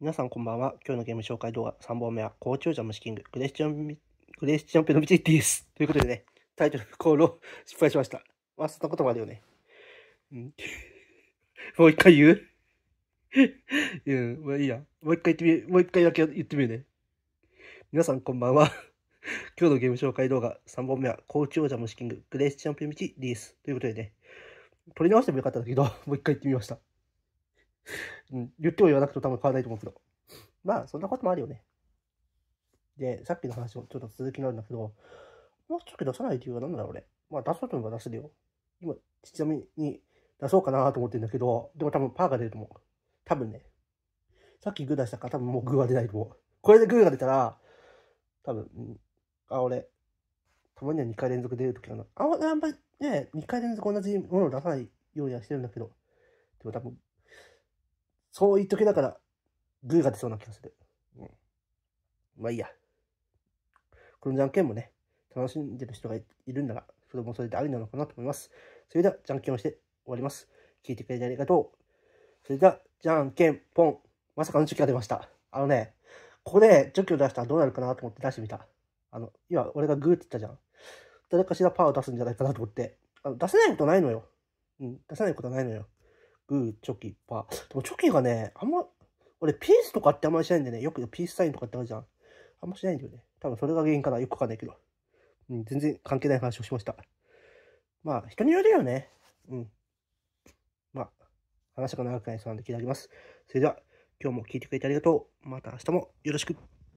皆さんこんばんは。今日のゲーム紹介動画3本目は、高長ジャムシキング、グレスチョン、グレスチョンペノビチィです。ということでね、タイトルコールを 失敗しました。まあ、そんなこともあるよね。うん、もう一回言う うん、まあいいや。もう一回言ってみる。もう一回だけ言ってみるね。皆さんこんばんは。今日のゲーム紹介動画3本目は、高長ジャムシキング、グレスチョンペノビチィです。ということでね、取り直してもよかったんだけど、もう一回言ってみました。うん、言っても言わなくても多分変わらないと思うけど。まあ、そんなこともあるよね。で、さっきの話もちょっと続きなんだけど、もうちょっと出さない理由は何だろうね。まあ、出そうと思えば出せるよ。今、ちなみに出そうかなと思ってるんだけど、でも多分パーが出ると思う。多分ね。さっきグー出したから多分もうグーは出ないと思う。これでグーが出たら、多分、うん、あ、俺、たまには2回連続出るときかな。ああんまりね、2回連続同じものを出さないようにはしてるんだけど、でも多分そういう時だから、グーが出そうな気がする。うん。まあいいや。このじゃんけんもね、楽しんでる人がいるんなら、それもそれでありなのかなと思います。それでは、じゃんけんをして終わります。聞いてくれてありがとう。それでは、じゃんけん、ポン。まさかの除去が出ました。あのね、ここで除去出したらどうなるかなと思って出してみた。あの、今、俺がグーって言ったじゃん。誰かしらパーを出すんじゃないかなと思って。あの出せないことないのよ。うん、出せないことはないのよ。グー、チョキ、パー。でもチョキがね、あんま、俺ピースとかってあんまりしないんだよね。よくピースサインとかってあるじゃん。あんましないんだよね。多分それが原因かな。よくわかんないけど。うん、全然関係ない話をしました。まあ、人によるよね。うん。まあ、話が長くないそうなんで聞いてあげます。それでは、今日も聞いてくれてありがとう。また明日もよろしく。